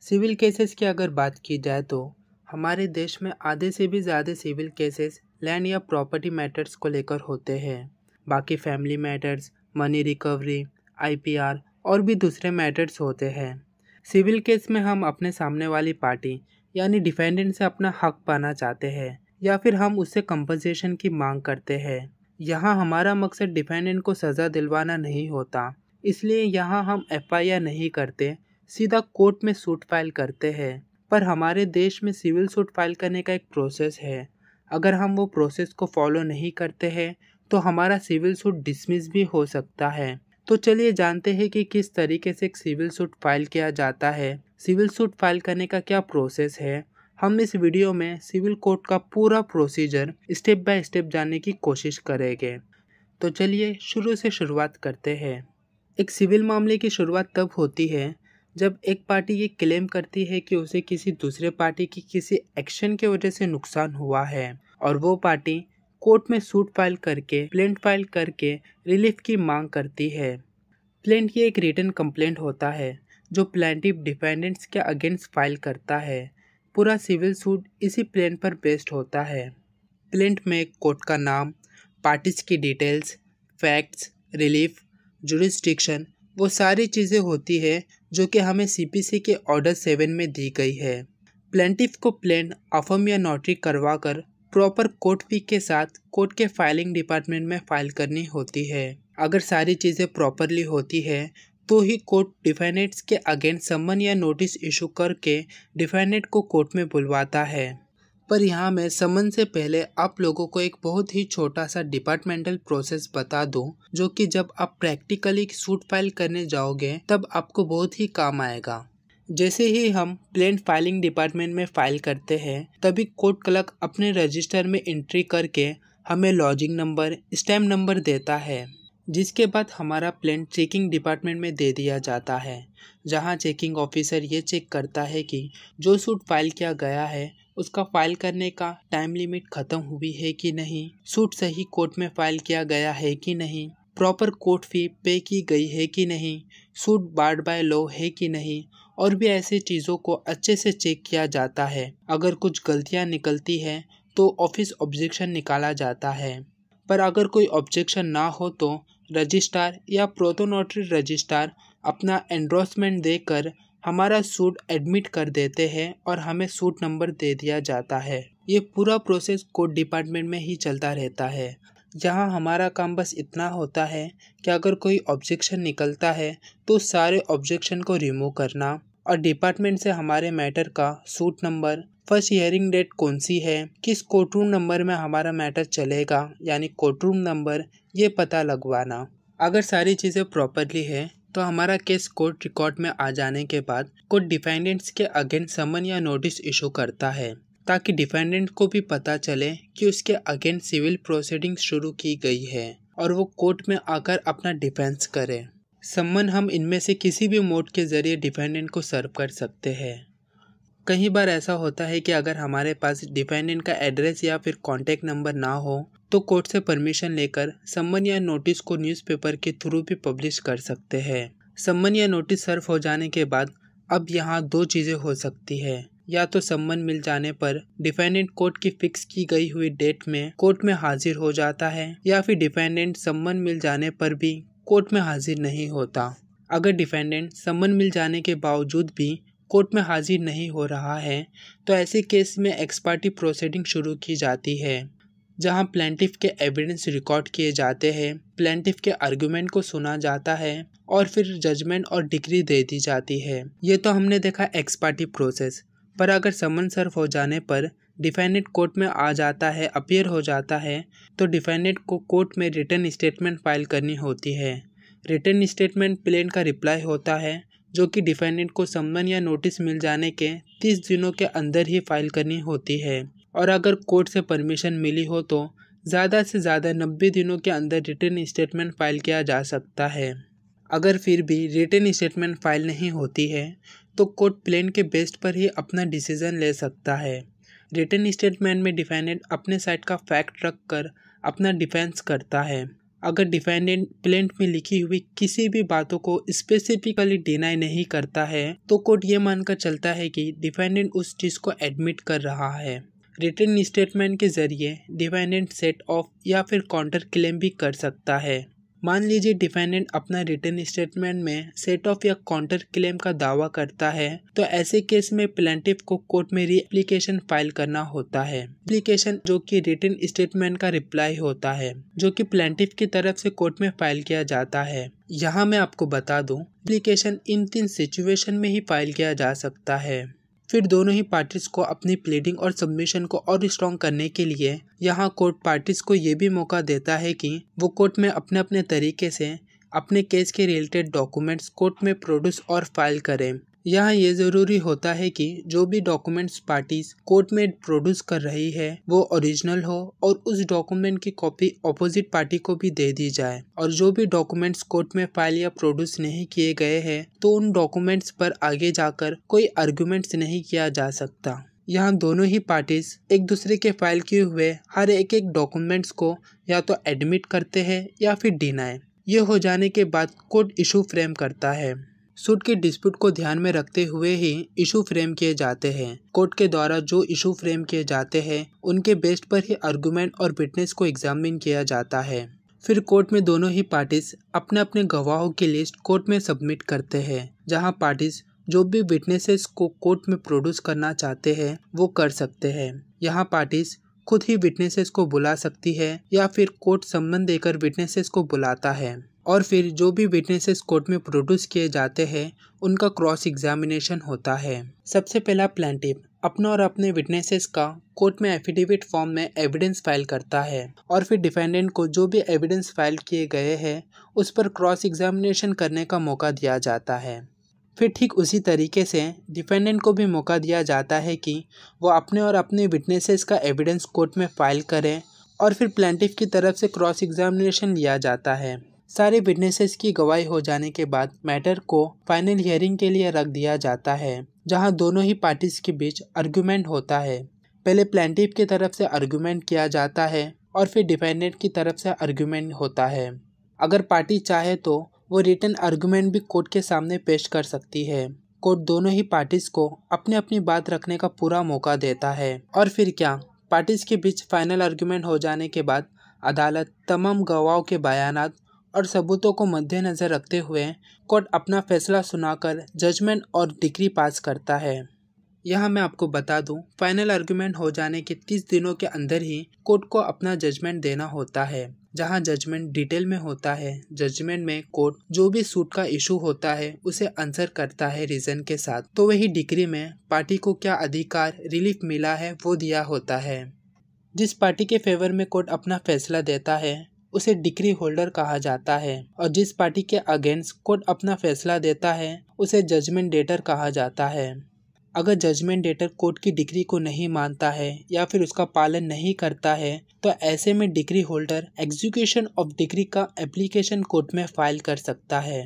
civil cases की अगर बात की जाए तो हमारे देश में आधे से भी ज़्यादा सिविल केसेस लैंड या प्रॉपर्टी मैटर्स को लेकर होते हैं बाकी family matters money recovery IPR और भी दूसरे मैटर्स होते हैं सिविल केस में हम अपने सामने वाली पार्टी यानी डिफेंडेंट से अपना हक पाना चाहते हैं या फिर हम उससे कंपनसेशन की मांग करते हैं यहाँ हमारा मकसद डिफेंडेंट को सज़ा दिलवाना नहीं होता इसलिए यहाँ हम एफ नहीं करते सीधा कोर्ट में सूट फाइल करते हैं पर हमारे देश में सिविल सूट फाइल करने का एक प्रोसेस है अगर हम वो प्रोसेस को फॉलो नहीं करते हैं तो हमारा सिविल सूट डिसमिस भी हो सकता है तो चलिए जानते हैं कि किस तरीके से एक सिविल सूट फाइल किया जाता है सिविल सूट फाइल करने का क्या प्रोसेस है हम इस वीडियो में सिविल कोर्ट का पूरा प्रोसीजर स्टेप बाय स्टेप जानने की कोशिश करेंगे तो चलिए शुरू से शुरुआत करते हैं एक सिविल मामले की शुरुआत तब होती है जब एक पार्टी ये क्लेम करती है कि उसे किसी दूसरे पार्टी की किसी एक्शन की वजह से नुकसान हुआ है और वो पार्टी कोर्ट में सूट फाइल करके प्लेंट फाइल करके रिलीफ की मांग करती है प्लेंट ये एक रिटर्न कंप्लेंट होता है जो प्लेंटिव डिफेंडेंट्स के अगेंस्ट फाइल करता है पूरा सिविल सूट इसी प्लेंट पर बेस्ड होता है प्लेंट में कोर्ट का नाम पार्टीज की डिटेल्स फैक्ट्स रिलीफ जुडिस्टिक्शन वो सारी चीज़ें होती है जो कि हमें सीपीसी के ऑर्डर सेवन में दी गई है प्लेंटिफ को प्लेन अफर्म या नोटरी करवाकर प्रॉपर कोर्ट फी के साथ कोर्ट के फाइलिंग डिपार्टमेंट में फाइल करनी होती है अगर सारी चीज़ें प्रॉपरली होती है तो ही कोर्ट डिफेनेट्स के अगेंस्ट समन या नोटिस इशू करके डिफेनेट को कोर्ट में बुलवाता है पर यहाँ मैं समन से पहले आप लोगों को एक बहुत ही छोटा सा डिपार्टमेंटल प्रोसेस बता दूं जो कि जब आप प्रैक्टिकली सूट फाइल करने जाओगे तब आपको बहुत ही काम आएगा जैसे ही हम प्लेन फाइलिंग डिपार्टमेंट में फाइल करते हैं तभी कोर्ट क्लर्क अपने रजिस्टर में एंट्री करके हमें लॉजिंग नंबर स्टैम्प नंबर देता है जिसके बाद हमारा प्लेन चेकिंग डिपार्टमेंट में दे दिया जाता है जहाँ चेकिंग ऑफिसर ये चेक करता है कि जो सूट फाइल किया गया है उसका फाइल करने का टाइम लिमिट खत्म हुई है कि नहीं सूट सही कोर्ट में फाइल किया गया है कि नहीं प्रॉपर कोर्ट फी पे की गई है कि नहीं सूट बार्ड बाय लॉ है कि नहीं और भी ऐसी चीज़ों को अच्छे से चेक किया जाता है अगर कुछ गलतियाँ निकलती है तो ऑफिस ऑब्जेक्शन निकाला जाता है पर अगर कोई ऑब्जेक्शन ना हो तो रजिस्ट्रार या प्रोटोनोटरी रजिस्ट्रार अपना एंड्रोसमेंट देकर हमारा सूट एडमिट कर देते हैं और हमें सूट नंबर दे दिया जाता है ये पूरा प्रोसेस कोर्ट डिपार्टमेंट में ही चलता रहता है जहाँ हमारा काम बस इतना होता है कि अगर कोई ऑब्जेक्शन निकलता है तो सारे ऑब्जेक्शन को रिमूव करना और डिपार्टमेंट से हमारे मैटर का suit number first hearing date कौन सी है किस कोर्ट रूम नंबर में हमारा मैटर चलेगा यानी कोर्ट रूम नंबर ये पता लगवाना अगर सारी चीज़ें प्रॉपरली है तो हमारा केस कोर्ट रिकॉर्ड में आ जाने के बाद कोर्ट डिफेंडेंट्स के अगेंस्ट समन या नोटिस इशू करता है ताकि डिफेंडेंट को भी पता चले कि उसके अगेंस्ट सिविल प्रोसीडिंग शुरू की गई है और वो कोर्ट में आकर अपना डिफेंस करे सम्मन हम इनमें से किसी भी मोड के जरिए डिफेंडेंट को सर्व कर सकते हैं कई बार ऐसा होता है कि अगर हमारे पास डिपेंडेंट का एड्रेस या फिर कॉन्टैक्ट नंबर ना हो तो कोर्ट से परमिशन लेकर सम्मन या नोटिस को न्यूज़पेपर के थ्रू भी पब्लिश कर सकते हैं सम्मन या नोटिस सर्व हो जाने के बाद अब यहाँ दो चीज़ें हो सकती है या तो सम्मन मिल जाने पर डिफेंडेंट कोर्ट की फिक्स की गई हुई डेट में कोर्ट में हाजिर हो जाता है या फिर डिफेंडेंट सम्मन मिल जाने पर भी कोर्ट में हाजिर नहीं होता अगर डिफेंडेंट सम्मन मिल जाने के बावजूद भी कोर्ट में हाजिर नहीं हो रहा है तो ऐसे केस में एक्सपार्टी प्रोसीडिंग शुरू की जाती है जहां प्लेंटिफ के एविडेंस रिकॉर्ड किए जाते हैं प्लेंटिफ के आर्गुमेंट को सुना जाता है और फिर जजमेंट और डिग्री दे दी जाती है ये तो हमने देखा एक्सपार्टी प्रोसेस पर अगर समन सर्व हो जाने पर डिफेंडेंट कोर्ट में आ जाता है अपियर हो जाता है तो डिफेंडेंट को कोर्ट में रिटर्न स्टेटमेंट फाइल करनी होती है रिटर्न स्टेटमेंट प्लेन का रिप्लाई होता है जो कि डिफेंडेंट को समन या नोटिस मिल जाने के तीस दिनों के अंदर ही फाइल करनी होती है और अगर कोर्ट से परमिशन मिली हो तो ज़्यादा से ज़्यादा नब्बे दिनों के अंदर रिटर्न स्टेटमेंट फाइल किया जा सकता है अगर फिर भी रिटर्न स्टेटमेंट फाइल नहीं होती है तो कोर्ट प्लेन के बेस्ट पर ही अपना डिसीज़न ले सकता है रिटर्न स्टेटमेंट में डिफेंडेंट अपने साइड का फैक्ट रख कर अपना डिफेंस करता है अगर डिफेंडेंट प्लेंट में लिखी हुई किसी भी बातों को स्पेसिफिकली डिनाई नहीं करता है तो कोर्ट ये मानकर चलता है कि डिफेंडेंट उस चीज़ को एडमिट कर रहा है रिटर्न स्टेटमेंट के जरिए डिफेंडेंट सेट ऑफ या फिर काउंटर क्लेम भी कर सकता है मान लीजिए डिफेंडेंट अपना रिटर्न स्टेटमेंट में सेट ऑफ या काउंटर क्लेम का दावा करता है तो ऐसे केस में प्लेंटिव को कोर्ट में रीएप्लीकेशन फाइल करना होता है एप्लीकेशन जो कि रिटर्न स्टेटमेंट का रिप्लाई होता है जो कि प्लेंटिव की तरफ से कोर्ट में फाइल किया जाता है यहाँ मैं आपको बता दूं एप्लीकेशन इन तीन सिचुएशन में ही फाइल किया जा सकता है फिर दोनों ही पार्टीज को अपनी प्लीडिंग और सबमिशन को और स्ट्रॉन्ग करने के लिए यहाँ कोर्ट पार्टीज को ये भी मौका देता है कि वो कोर्ट में अपने अपने तरीके से अपने केस के रिलेटेड डॉक्यूमेंट्स कोर्ट में प्रोड्यूस और फाइल करें यहाँ ये ज़रूरी होता है कि जो भी डॉक्यूमेंट्स पार्टीज कोर्ट में प्रोड्यूस कर रही है वो ओरिजिनल हो और उस डॉक्यूमेंट की कॉपी ऑपोजिट पार्टी को भी दे दी जाए और जो भी डॉक्यूमेंट्स कोर्ट में फाइल या प्रोड्यूस नहीं किए गए हैं तो उन डॉक्यूमेंट्स पर आगे जाकर कोई आर्ग्यूमेंट्स नहीं किया जा सकता यहाँ दोनों ही पार्टीज एक दूसरे के फाइल किए हुए हर एक एक डॉक्यूमेंट्स को या तो एडमिट करते हैं या फिर डिनाई ये हो जाने के बाद कोर्ट इशू फ्रेम करता है सूट के डिस्प्यूट को ध्यान में रखते हुए ही इशू फ्रेम किए जाते हैं कोर्ट के द्वारा जो इशू फ्रेम किए जाते हैं उनके बेस्ट पर ही आर्गूमेंट और विटनेस को एग्जामिन किया जाता है फिर कोर्ट में दोनों ही पार्टीज अपने अपने गवाहों की लिस्ट कोर्ट में सबमिट करते हैं जहां पार्टीज जो भी विटनेसेस को कोर्ट में प्रोड्यूस करना चाहते हैं वो कर सकते हैं यहाँ पार्टीज खुद ही विटनेसेस को बुला सकती है या फिर कोर्ट संबंध देकर विटनेसेस को बुलाता है और फिर जो भी विटनेसेस कोर्ट में प्रोड्यूस किए जाते हैं उनका क्रॉस एग्जामिनेशन होता है सबसे पहला प्लान्टिव अपना और अपने विटनेसेस का कोर्ट में एफिडेविट फॉर्म में एविडेंस फाइल करता है और फिर डिफेंडेंट को जो भी एविडेंस फाइल किए गए हैं उस पर क्रॉस एग्जामिनेशन करने का मौका दिया जाता है फिर ठीक उसी तरीके से डिफेंडेंट को भी मौका दिया जाता है कि वो अपने और अपने विटनेसेस का एविडेंस कोर्ट में फाइल करें और फिर प्लेंटिव की तरफ से क्रॉस एग्जामिनेशन लिया जाता है सारे विटनेसेस की गवाही हो जाने के बाद मैटर को फाइनल हियरिंग के लिए रख दिया जाता है जहां दोनों ही पार्टीज के बीच आर्ग्यूमेंट होता है पहले प्लेंटिव की तरफ से आर्ग्यूमेंट किया जाता है और फिर डिफेंडेंट की तरफ से आर्ग्यूमेंट होता है अगर पार्टी चाहे तो वो रिटर्न आर्ग्यूमेंट भी कोर्ट के सामने पेश कर सकती है कोर्ट दोनों ही पार्टीज को अपनी अपनी बात रखने का पूरा मौका देता है और फिर क्या पार्टीज के बीच फाइनल आर्ग्यूमेंट हो जाने के बाद अदालत तमाम गवाहों के बयानात और सबूतों को मद्देनज़र रखते हुए कोर्ट अपना फैसला सुनाकर जजमेंट और डिग्री पास करता है यह मैं आपको बता दूं फाइनल आर्गूमेंट हो जाने के तीस दिनों के अंदर ही कोर्ट को अपना जजमेंट देना होता है जहां जजमेंट डिटेल में होता है जजमेंट में कोर्ट जो भी सूट का इशू होता है उसे आंसर करता है रीजन के साथ तो वही डिग्री में पार्टी को क्या अधिकार रिलीफ मिला है वो दिया होता है जिस पार्टी के फेवर में कोर्ट अपना फैसला देता है उसे डिग्री होल्डर कहा जाता है और जिस पार्टी के अगेंस्ट कोर्ट अपना फैसला देता है उसे जजमेंट डेटर कहा जाता है अगर जजमेंट डेटर कोर्ट की डिग्री को नहीं मानता है या फिर उसका पालन नहीं करता है तो ऐसे में decree holder execution of decree का एप्लीकेशन कोर्ट में फाइल कर सकता है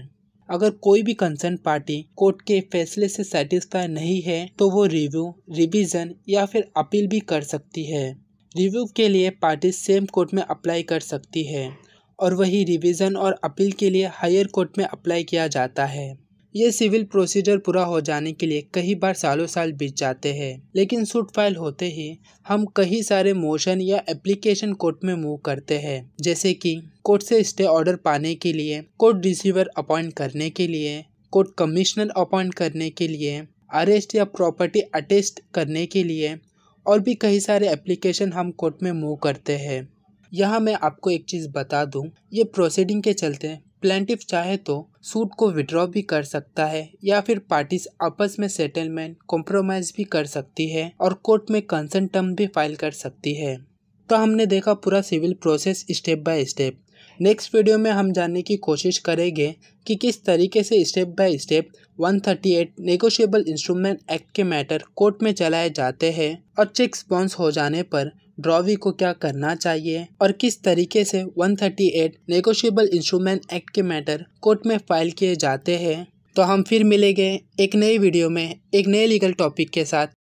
अगर कोई भी कंसर्न पार्टी कोर्ट के फैसले से सेटिस्फाई नहीं है तो वो रिव्यू रिविजन या फिर अपील भी कर सकती है रिव्यू के लिए पार्टी सेम कोर्ट में अप्लाई कर सकती है और वही रिवीजन और अपील के लिए हायर कोर्ट में अप्लाई किया जाता है ये सिविल प्रोसीजर पूरा हो जाने के लिए कई बार सालों साल बीत जाते हैं लेकिन सूट फाइल होते ही हम कई सारे मोशन या एप्लीकेशन कोर्ट में मूव करते हैं जैसे कि कोर्ट से स्टे ऑर्डर पाने के लिए कोर्ट रिसीवर अपॉइंट करने के लिए कोर्ट कमिश्नर अपॉइंट करने के लिए अरेस्ट या प्रॉपर्टी अटेस्ट करने के लिए और भी कई सारे एप्लीकेशन हम कोर्ट में मूव करते हैं यहाँ मैं आपको एक चीज़ बता दूँ ये प्रोसीडिंग के चलते प्लेंटिफ चाहे तो सूट को विड्रॉ भी कर सकता है या फिर पार्टीज आपस में सेटलमेंट कॉम्प्रोमाइज भी कर सकती है और कोर्ट में कंसर्न टर्म भी फाइल कर सकती है तो हमने देखा पूरा civil process step by step next video में हम जानने की कोशिश करेंगे कि किस तरीके से step by step 138 negotiable instrument act के मैटर कोर्ट में चलाए जाते हैं और चेक स्पॉन्स हो जाने पर ड्रॉवी को क्या करना चाहिए और किस तरीके से 138 नेगोशियबल इंस्ट्रूमेंट एक्ट के मैटर कोर्ट में फाइल किए जाते हैं तो हम फिर मिलेंगे एक नई वीडियो में एक नए लीगल टॉपिक के साथ